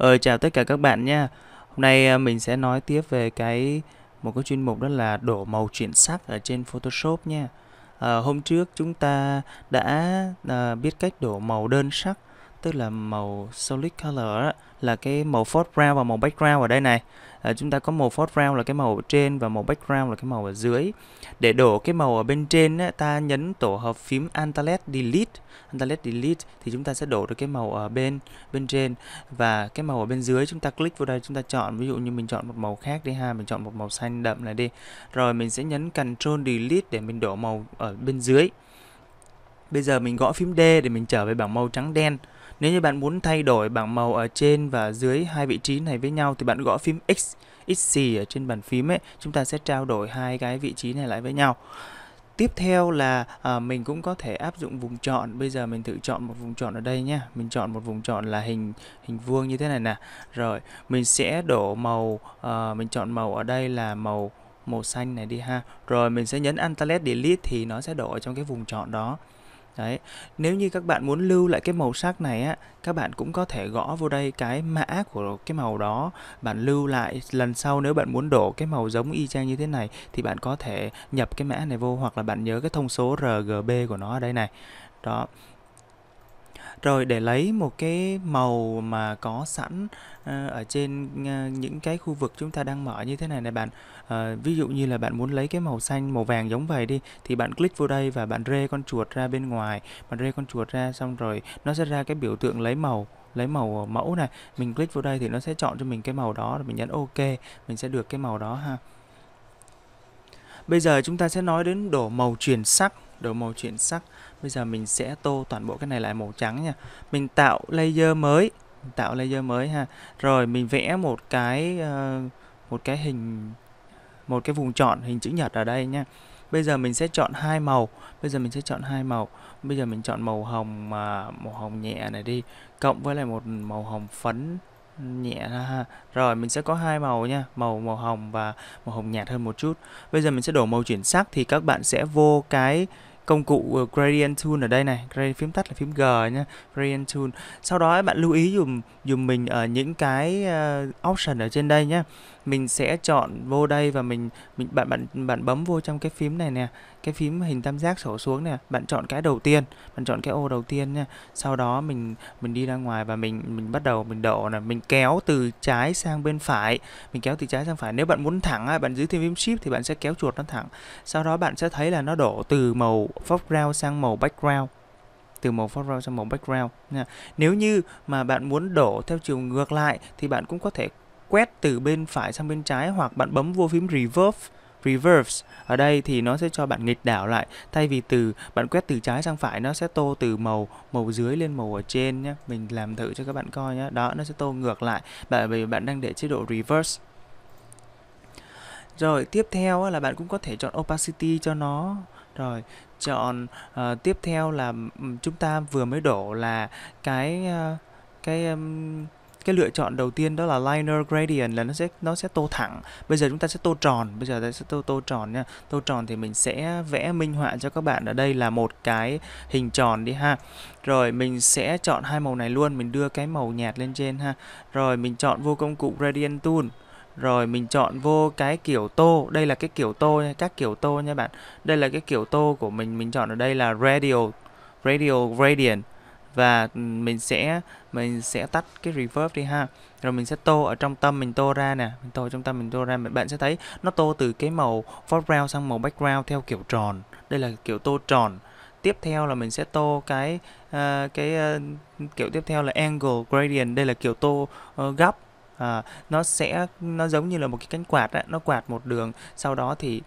Ờ, chào tất cả các bạn nha. Hôm nay ờ, mình sẽ nói tiếp về cái một cái chuyên mục đó là đổ màu chuyển sắc ở trên Photoshop nha. À, hôm trước chúng ta đã à, biết cách đổ màu đơn sắc, tức là màu solid color á là cái màu foreground và màu background ở đây này à, chúng ta có màu foreground là cái màu ở trên và màu background là cái màu ở dưới để đổ cái màu ở bên trên á, ta nhấn tổ hợp phím Antalet Delete Antalet Delete thì chúng ta sẽ đổ được cái màu ở bên bên trên và cái màu ở bên dưới chúng ta click vào đây chúng ta chọn ví dụ như mình chọn một màu khác đi ha mình chọn một màu xanh đậm này đi rồi mình sẽ nhấn Ctrl Delete để mình đổ màu ở bên dưới Bây giờ mình gõ phím D để mình trở về bảng màu trắng đen nếu như bạn muốn thay đổi bảng màu ở trên và dưới hai vị trí này với nhau thì bạn gõ phím X, X xì ở trên bàn phím ấy, chúng ta sẽ trao đổi hai cái vị trí này lại với nhau. Tiếp theo là à, mình cũng có thể áp dụng vùng chọn. Bây giờ mình thử chọn một vùng chọn ở đây nhé. Mình chọn một vùng chọn là hình hình vuông như thế này nè. Rồi mình sẽ đổ màu, à, mình chọn màu ở đây là màu màu xanh này đi ha. Rồi mình sẽ nhấn Alt Delete thì nó sẽ đổ ở trong cái vùng chọn đó. Đấy, nếu như các bạn muốn lưu lại cái màu sắc này á, các bạn cũng có thể gõ vô đây cái mã của cái màu đó, bạn lưu lại lần sau nếu bạn muốn đổ cái màu giống y chang như thế này thì bạn có thể nhập cái mã này vô hoặc là bạn nhớ cái thông số RGB của nó ở đây này. Đó, rồi để lấy một cái màu mà có sẵn ờ, ở trên ờ, những cái khu vực chúng ta đang mở như thế này này bạn. À, ví dụ như là bạn muốn lấy cái màu xanh, màu vàng giống vậy đi thì bạn click vô đây và bạn rê con chuột ra bên ngoài. Bạn rê con chuột ra xong rồi nó sẽ ra cái biểu tượng lấy màu lấy màu mẫu này mình click vô đây thì nó sẽ chọn cho mình cái màu đó rồi mình nhấn ok mình sẽ được cái màu đó ha Bây giờ chúng ta sẽ nói đến đổ màu chuyển sắc Đổ màu chuyển sắc Bây giờ mình sẽ tô toàn bộ cái này lại màu trắng nha Mình tạo layer mới mình Tạo layer mới ha Rồi mình vẽ một cái uh, Một cái hình Một cái vùng chọn hình chữ nhật ở đây nha Bây giờ mình sẽ chọn hai màu. Bây giờ mình sẽ chọn hai màu. Bây giờ mình chọn màu hồng mà màu hồng nhẹ này đi, cộng với lại một màu hồng phấn nhẹ ra ha. Rồi mình sẽ có hai màu nha, màu màu hồng và màu hồng nhạt hơn một chút. Bây giờ mình sẽ đổ màu chuyển sắc thì các bạn sẽ vô cái công cụ ờ, gradient tool ở đây này gradient phím tắt là phím g nhé gradient tool sau đó bạn lưu ý dùng dùng mình ở những cái ờ, option ở trên đây nhé mình sẽ chọn vô đây và mình mình bạn bạn bạn bấm vô trong cái phím này nè cái phím hình tam giác sổ xuống nè bạn chọn cái đầu tiên bạn chọn cái ô đầu tiên nha sau đó mình mình đi ra ngoài và mình mình bắt đầu mình độ là mình kéo từ trái sang bên phải mình kéo từ trái sang phải nếu bạn muốn thẳng bạn giữ thêm phím shift thì bạn sẽ kéo chuột nó thẳng sau đó bạn sẽ thấy là nó đổ từ màu foreground sang màu background từ màu foreground sang màu background Nếu như mà bạn muốn đổ theo chiều ngược lại thì bạn cũng có thể quét từ bên phải sang bên trái hoặc bạn bấm vô phím reverse reverse ở đây thì nó sẽ cho bạn nghịch đảo lại thay vì từ bạn quét từ trái sang phải nó sẽ tô từ màu màu dưới lên màu ở trên nhé mình làm thử cho các bạn coi nhé đó nó sẽ tô ngược lại bởi vì bạn đang để chế độ reverse rồi tiếp theo là bạn cũng có thể chọn opacity cho nó rồi chọn uh, tiếp theo là chúng ta vừa mới đổ là cái uh, cái um, cái lựa chọn đầu tiên đó là linear gradient là nó sẽ nó sẽ tô thẳng bây giờ chúng ta sẽ tô tròn bây giờ ta sẽ tô tô tròn nha tô tròn thì mình sẽ vẽ minh họa cho các bạn ở đây là một cái hình tròn đi ha rồi mình sẽ chọn hai màu này luôn mình đưa cái màu nhạt lên trên ha rồi mình chọn vô công cụ gradient tool rồi mình chọn vô cái kiểu tô đây là cái kiểu tô nha các kiểu tô nha bạn đây là cái kiểu tô của mình mình chọn ở đây là radial radial gradient và ừ, mình sẽ mình sẽ tắt cái reverb đi ha rồi mình sẽ tô ở trong tâm mình tô ra nè mình tô trong tâm mình tô ra bạn sẽ thấy nó tô từ cái màu foreground sang màu background theo kiểu tròn đây là kiểu tô tròn tiếp theo là mình sẽ tô cái uh, cái uh, kiểu tiếp theo là angle gradient đây là kiểu tô uh, góc à, nó sẽ nó giống như là một cái cánh quạt ấy, nó quạt một đường sau đó thì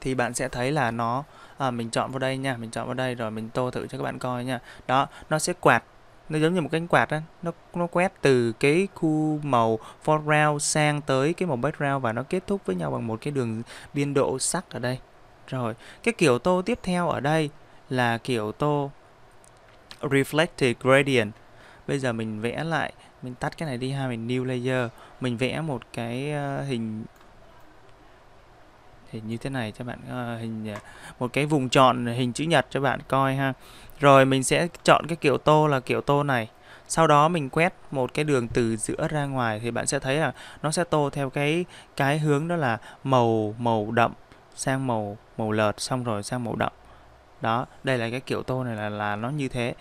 thì bạn sẽ thấy là nó à, mình chọn vào đây nha mình chọn vào đây rồi mình tô thử cho các bạn coi nha đó nó sẽ quạt nó giống như một cánh quạt á nó nó quét từ cái khu màu foreground sang tới cái màu background và nó kết thúc với nhau bằng một cái đường biên độ sắc ở đây rồi cái kiểu tô tiếp theo ở đây là kiểu tô reflected gradient bây giờ mình vẽ lại mình tắt cái này đi ha mình new layer mình vẽ một cái ờ, hình hình như thế này cho bạn ờ, hình ờ, một cái vùng chọn hình chữ nhật cho bạn coi ha rồi mình sẽ chọn cái kiểu tô là kiểu tô này sau đó mình quét một cái đường từ giữa ra ngoài thì bạn sẽ thấy là nó sẽ tô theo cái cái hướng đó là màu màu đậm sang màu màu lợt xong rồi sang màu đậm đó đây là cái kiểu tô này là là nó như thế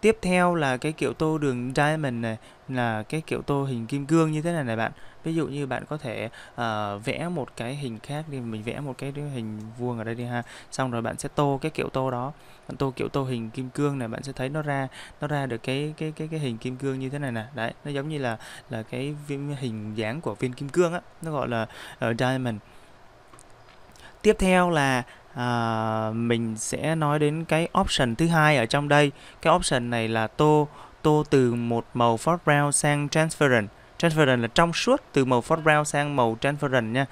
tiếp theo là cái kiểu tô đường diamond này là cái kiểu tô hình kim cương như thế này này bạn ví dụ như bạn có thể uh, vẽ một cái hình khác đi mình vẽ một cái hình vuông ở đây đi ha xong rồi bạn sẽ tô cái kiểu tô đó bạn tô kiểu tô hình kim cương này bạn sẽ thấy nó ra nó ra được cái cái cái cái hình kim cương như thế này nè đấy nó giống như là là cái hình dáng của viên kim cương á nó gọi là uh, diamond tiếp theo là à, mình sẽ nói đến cái option thứ hai ở trong đây cái option này là tô tô từ một màu foreground sang transparent transparent là trong suốt từ màu foreground sang màu transparent nha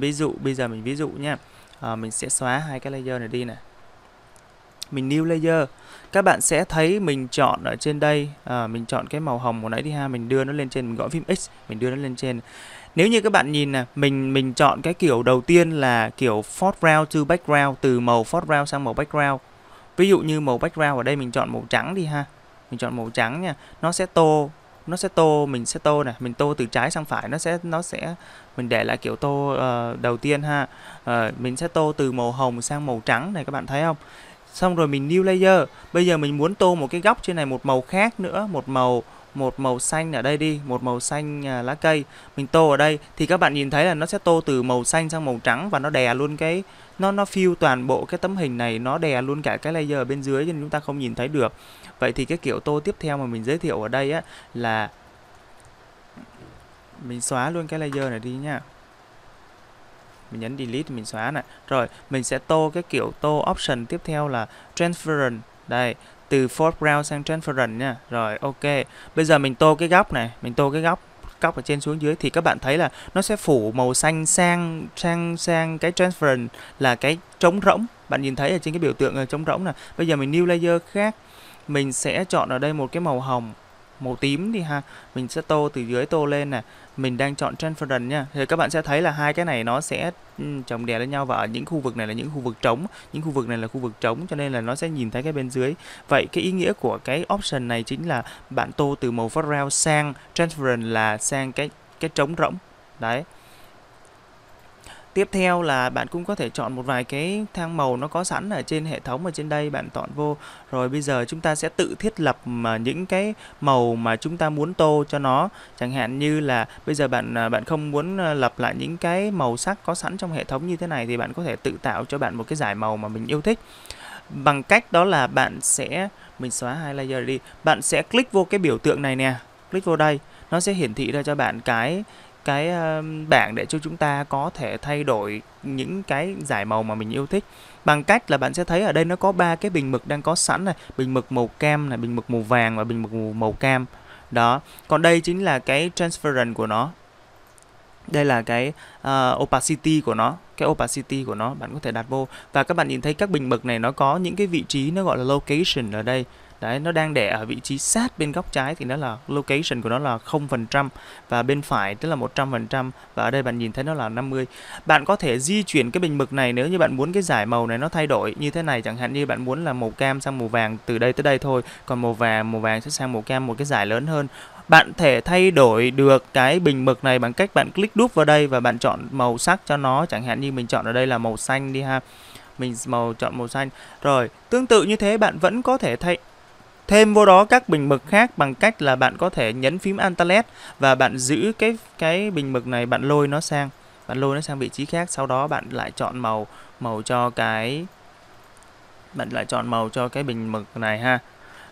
ví dụ bây giờ mình ví dụ nha à, mình sẽ xóa hai cái layer này đi nè mình new layer các bạn sẽ thấy mình chọn ở trên đây à, mình chọn cái màu hồng hồi nãy đi ha mình đưa nó lên trên mình gõ phím x mình đưa nó lên trên nếu như các bạn nhìn nè mình mình chọn cái kiểu đầu tiên là kiểu foreground to background từ màu foreground sang màu background ví dụ như màu background ở đây mình chọn màu trắng đi ha mình chọn màu trắng nha nó sẽ tô nó sẽ tô mình sẽ tô nè mình tô từ trái sang phải nó sẽ nó sẽ mình để lại kiểu tô uh, đầu tiên ha uh, mình sẽ tô từ màu hồng sang màu trắng này các bạn thấy không xong rồi mình new layer bây giờ mình muốn tô một cái góc trên này một màu khác nữa một màu một màu xanh ở đây đi một màu xanh à, lá cây mình tô ở đây thì các bạn nhìn thấy là nó sẽ tô từ màu xanh sang màu trắng và nó đè luôn cái nó nó fill toàn bộ cái tấm hình này nó đè luôn cả cái layer bên dưới nên chúng ta không nhìn thấy được vậy thì cái kiểu tô tiếp theo mà mình giới thiệu ở đây á là mình xóa luôn cái layer này đi nha mình nhấn delete mình xóa này rồi mình sẽ tô cái kiểu tô option tiếp theo là transparent đây từ foreground sang transparent nha rồi ok bây giờ mình tô cái góc này mình tô cái góc góc ở trên xuống dưới thì các bạn thấy là nó sẽ phủ màu xanh sang sang sang cái transparent là cái trống rỗng bạn nhìn thấy ở trên cái biểu tượng trống rỗng nè bây giờ mình new layer khác mình sẽ chọn ở đây một cái màu hồng màu tím thì ha mình sẽ tô từ dưới tô lên nè mình đang chọn transparent nha thì các bạn sẽ thấy là hai cái này nó sẽ ừ, chồng đè lên nhau và ở những khu vực này là những khu vực trống những khu vực này là khu vực trống cho nên là nó sẽ nhìn thấy cái bên dưới vậy cái ý nghĩa của cái option này chính là bạn tô từ màu foreground sang transparent là sang cái cái trống rỗng đấy Tiếp theo là bạn cũng có thể chọn một vài cái thang màu nó có sẵn ở trên hệ thống ở trên đây bạn chọn vô. Rồi bây giờ chúng ta sẽ tự thiết lập mà những cái màu mà chúng ta muốn tô cho nó. Chẳng hạn như là bây giờ bạn à, bạn không muốn à, lập lại những cái màu sắc có sẵn trong hệ thống như thế này thì bạn có thể tự tạo cho bạn một cái giải màu mà mình yêu thích. Bằng cách đó là bạn sẽ mình xóa hai layer đi. Bạn sẽ click vô cái biểu tượng này nè, click vô đây nó sẽ hiển thị ra cho bạn cái cái ờ, bảng để cho chúng ta có thể thay đổi những cái giải màu mà mình yêu thích bằng cách là bạn sẽ thấy ở đây nó có ba cái bình mực đang có sẵn này bình mực màu cam này bình mực màu vàng và bình mực màu, cam đó còn đây chính là cái transparent của nó đây là cái uh, opacity của nó cái opacity của nó bạn có thể đặt vô và các bạn nhìn thấy các bình mực này nó có những cái vị trí nó gọi là location ở đây Đấy, nó đang đẻ ở vị trí sát bên góc trái thì nó là location của nó là 0% và bên phải tức là 100% và ở đây bạn nhìn thấy nó là 50. Bạn có thể di chuyển cái bình mực này nếu như bạn muốn cái giải màu này nó thay đổi như thế này chẳng hạn như bạn muốn là màu cam sang màu vàng từ đây tới đây thôi, còn màu vàng màu vàng sẽ sang màu cam một cái giải lớn hơn bạn thể thay đổi được cái bình mực này bằng cách bạn click đúp vào đây và bạn chọn màu sắc cho nó chẳng hạn như mình chọn ở đây là màu xanh đi ha mình màu chọn màu xanh rồi tương tự như thế bạn vẫn có thể thay Thêm vô đó các bình mực khác bằng cách là bạn có thể nhấn phím Antalet và bạn giữ cái cái bình mực này bạn lôi nó sang bạn lôi nó sang vị trí khác sau đó bạn lại chọn màu màu cho cái bạn lại chọn màu cho cái bình mực này ha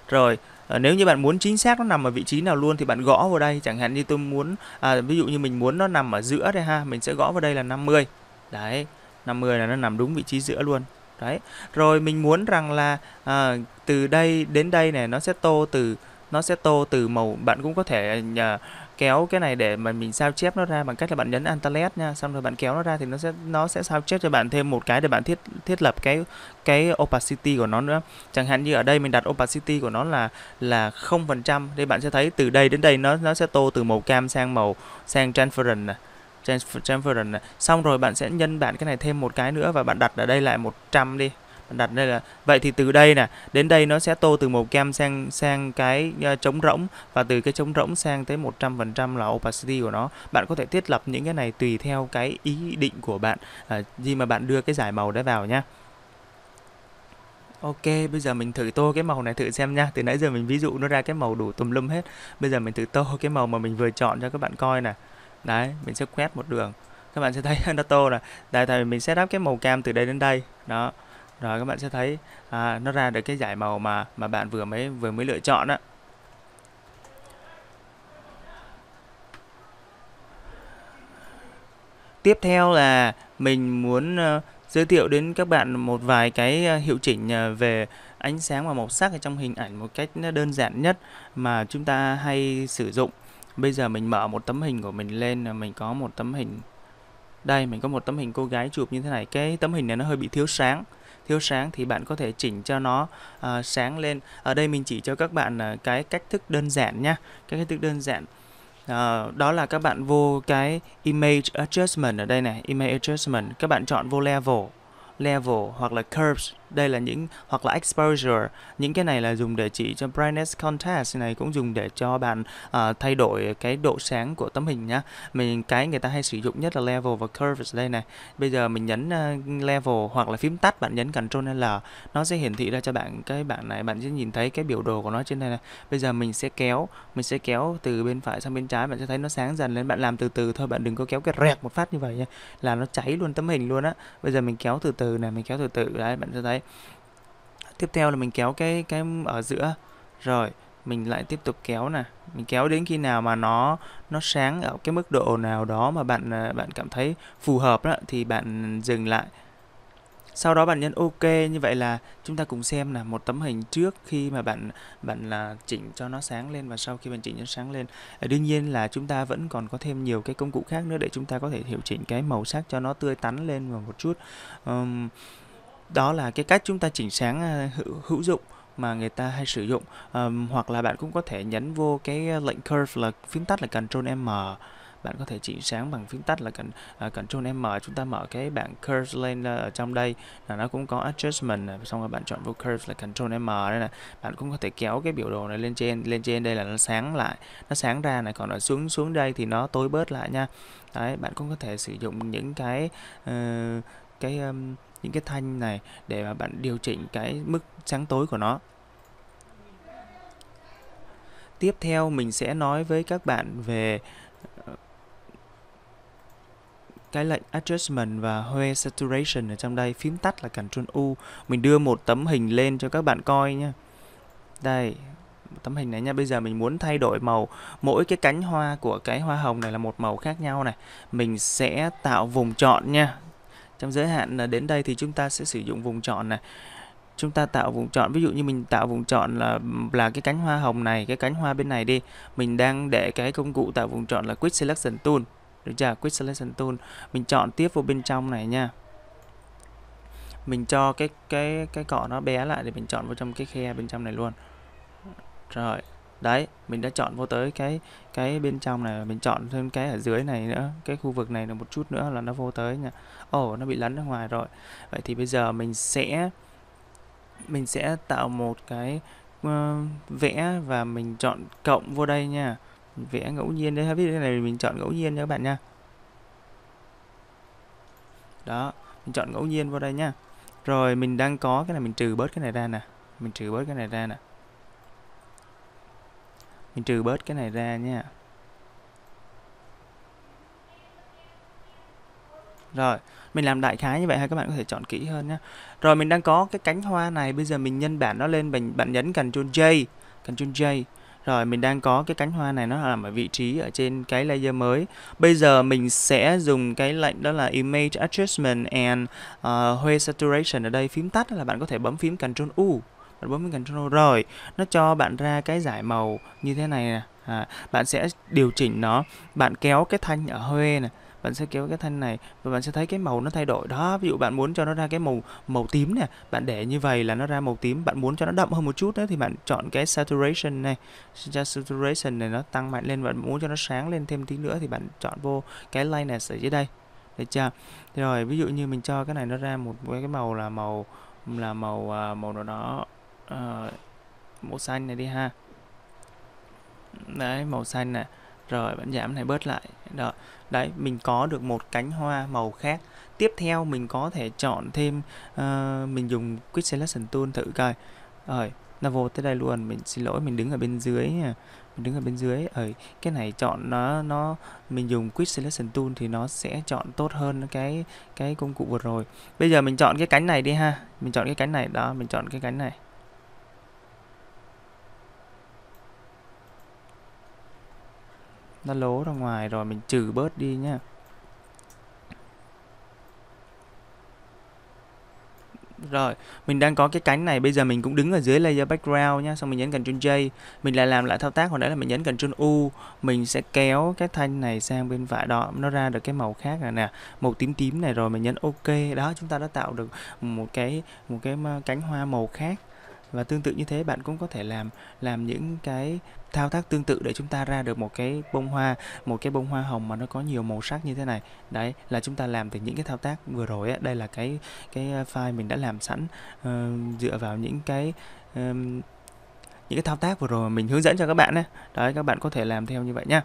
rồi ờ, nếu như bạn muốn chính xác nó nằm ở vị trí nào luôn thì bạn gõ vào đây chẳng hạn như tôi muốn à, ví dụ như mình muốn nó nằm ở giữa đây ha mình sẽ gõ vào đây là 50 đấy 50 là nó nằm đúng vị trí giữa luôn đấy rồi mình muốn rằng là à, từ đây đến đây này nó sẽ tô từ nó sẽ tô từ màu bạn cũng có thể à, kéo cái này để mà mình sao chép nó ra bằng cách là bạn nhấn Alt nha xong rồi bạn kéo nó ra thì nó sẽ nó sẽ sao chép cho bạn thêm một cái để bạn thiết thiết lập cái cái opacity của nó nữa chẳng hạn như ở đây mình đặt opacity của nó là là không phần trăm thì bạn sẽ thấy từ đây đến đây nó nó sẽ tô từ màu cam sang màu sang transparent này transference này. xong rồi bạn sẽ nhân bản cái này thêm một cái nữa và bạn đặt ở đây lại 100 đi bạn đặt đây là vậy thì từ đây nè đến đây nó sẽ tô từ màu cam sang sang cái uh, trống rỗng và từ cái trống rỗng sang tới 100% là opacity của nó bạn có thể thiết lập những cái này tùy theo cái ý định của bạn à, khi mà bạn đưa cái giải màu đấy vào nhá Ok, bây giờ mình thử tô cái màu này thử xem nha Từ nãy giờ mình ví dụ nó ra cái màu đủ tùm lum hết Bây giờ mình thử tô cái màu mà mình vừa chọn cho các bạn coi nè đấy mình sẽ quét một đường các bạn sẽ thấy nó tô là tại tại mình setup cái màu cam từ đây đến đây đó rồi các bạn sẽ thấy à, nó ra được cái giải màu mà mà bạn vừa mới vừa mới lựa chọn đó tiếp theo là mình muốn uh, giới thiệu đến các bạn một vài cái ờ, hiệu chỉnh ờ, về ánh sáng và màu sắc ở trong hình ảnh một cách đơn giản nhất mà chúng ta hay sử dụng bây giờ mình mở một tấm hình của mình lên là mình có một tấm hình đây mình có một tấm hình cô gái chụp như thế này cái tấm hình này nó hơi bị thiếu sáng thiếu sáng thì bạn có thể chỉnh cho nó uh, sáng lên ở đây mình chỉ cho các bạn uh, cái cách thức đơn giản nhá cái cách thức đơn giản uh, đó là các bạn vô cái image adjustment ở đây này image adjustment các bạn chọn vô level level hoặc là curves đây là những hoặc là exposure những cái này là dùng để chỉ cho brightness contrast này cũng dùng để cho bạn uh, thay đổi cái độ sáng của tấm hình nhá mình cái người ta hay sử dụng nhất là level và curves đây này bây giờ mình nhấn uh, level hoặc là phím tắt bạn nhấn Ctrl L nó sẽ hiển thị ra cho bạn cái bạn này bạn sẽ nhìn thấy cái biểu đồ của nó trên đây này bây giờ mình sẽ kéo mình sẽ kéo từ bên phải sang bên trái bạn sẽ thấy nó sáng dần lên bạn làm từ từ thôi bạn đừng có kéo cái rẹt một phát như vậy nha là nó cháy luôn tấm hình luôn á bây giờ mình kéo từ từ này mình kéo từ từ đấy bạn sẽ thấy tiếp theo là mình kéo cái cái ở giữa rồi mình lại tiếp tục kéo nè mình kéo đến khi nào mà nó nó sáng ở cái mức độ nào đó mà bạn à, bạn cảm thấy phù hợp đó, thì bạn dừng lại sau đó bạn nhấn ok như vậy là chúng ta cùng xem là một tấm hình trước khi mà bạn bạn là chỉnh cho nó sáng lên và sau khi bạn chỉnh cho sáng lên ờ, đương nhiên là chúng ta vẫn còn có thêm nhiều cái công cụ khác nữa để chúng ta có thể điều chỉnh cái màu sắc cho nó tươi tắn lên và một chút um, đó là cái cách chúng ta chỉnh sáng à, hữu, hữu dụng mà người ta hay sử dụng um, hoặc là bạn cũng có thể nhấn vô cái à, lệnh curve là phím tắt là control M bạn có thể chỉnh sáng bằng phím tắt là cần uh, à, Ctrl M chúng ta mở cái bảng curve lên ở trong đây là nó cũng có adjustment xong rồi bạn chọn vô curve là control M đây này bạn cũng có thể kéo cái biểu đồ này lên trên lên trên đây là nó sáng lại nó sáng ra này còn ở xuống xuống đây thì nó tối bớt lại nha đấy bạn cũng có thể sử dụng những cái uh, cái um, những cái thanh này để mà bạn điều chỉnh cái mức sáng tối của nó tiếp theo mình sẽ nói với các bạn về ờ, cái lệnh adjustment và hue saturation ở trong đây phím tắt là Ctrl U mình đưa một tấm hình lên cho các bạn coi nha đây tấm hình này nha bây giờ mình muốn thay đổi màu mỗi cái cánh hoa của cái hoa hồng này là một màu khác nhau này mình sẽ tạo vùng chọn nha trong giới hạn là đến đây thì chúng ta sẽ sử dụng vùng chọn này chúng ta tạo vùng chọn ví dụ như mình tạo vùng chọn là là cái cánh hoa hồng này cái cánh hoa bên này đi mình đang để cái công cụ tạo vùng chọn là quick selection tool được chưa quick selection tool mình chọn tiếp vào bên trong này nha mình cho cái cái cái cọ nó bé lại để mình chọn vào trong cái khe bên trong này luôn rồi đấy mình đã chọn vô tới cái cái bên trong này mình chọn thêm cái ở dưới này nữa cái khu vực này là một chút nữa là nó vô tới nha ồ oh, nó bị lấn ra ngoài rồi vậy thì bây giờ mình sẽ mình sẽ tạo một cái uh, vẽ và mình chọn cộng vô đây nha vẽ ngẫu nhiên đấy biết cái này mình chọn ngẫu nhiên nha các bạn nha đó mình chọn ngẫu nhiên vô đây nha rồi mình đang có cái này mình trừ bớt cái này ra nè mình trừ bớt cái này ra nè mình trừ bớt cái này ra nha Rồi, mình làm đại khái như vậy ha các bạn có thể chọn kỹ hơn nhé. Rồi mình đang có cái cánh hoa này, bây giờ mình nhân bản nó lên, mình bạn nhấn Ctrl J, Ctrl J. Rồi mình đang có cái cánh hoa này nó nằm ở vị trí ở trên cái layer mới. Bây giờ mình sẽ dùng cái lệnh đó là Image Adjustment and uh, Hue Saturation ở đây phím tắt là bạn có thể bấm phím Ctrl U bạn bấm với Ctrl rồi nó cho bạn ra cái giải màu như thế này nè à, bạn sẽ điều chỉnh nó bạn kéo cái thanh ở hoe nè bạn sẽ kéo cái thanh này và bạn sẽ thấy cái màu nó thay đổi đó ví dụ bạn muốn cho nó ra cái màu màu tím nè bạn để như vậy là nó ra màu tím bạn muốn cho nó đậm hơn một chút nữa thì bạn chọn cái saturation này Just saturation này nó tăng mạnh lên bạn muốn cho nó sáng lên thêm tí nữa thì bạn chọn vô cái lightness ở dưới đây được chưa rồi ví dụ như mình cho cái này nó ra một cái màu là màu là màu à, màu nào đó uh, màu xanh này đi ha đấy màu xanh nè rồi bạn giảm này bớt lại đó đấy mình có được một cánh hoa màu khác tiếp theo mình có thể chọn thêm uh, mình dùng quick selection tool thử coi rồi nó vô tới đây luôn mình xin lỗi mình đứng ở bên dưới nha mình đứng ở bên dưới ở cái này chọn nó nó mình dùng quick selection tool thì nó sẽ chọn tốt hơn cái cái công cụ vừa rồi bây giờ mình chọn cái cánh này đi ha mình chọn cái cánh này đó mình chọn cái cánh này nó lố ra ngoài rồi mình trừ bớt đi nhá Rồi, mình đang có cái cánh này, bây giờ mình cũng đứng ở dưới layer background nhá, xong mình nhấn Ctrl J. Mình lại làm lại thao tác hồi nãy là mình nhấn Ctrl U, mình sẽ kéo cái thanh này sang bên phải đó, nó ra được cái màu khác này nè, màu tím tím này rồi mình nhấn ok. Đó, chúng ta đã tạo được một cái một cái ờ, cánh hoa màu khác và tương tự như thế bạn cũng có thể làm làm những cái thao tác tương tự để chúng ta ra được một cái bông hoa một cái bông hoa hồng mà nó có nhiều màu sắc như thế này đấy là chúng ta làm từ những cái thao tác vừa rồi ấy. đây là cái cái ờ, file mình đã làm sẵn uh, dựa vào những cái um, những cái thao tác vừa rồi mà mình hướng dẫn cho các bạn ấy. đấy các bạn có thể làm theo như vậy nha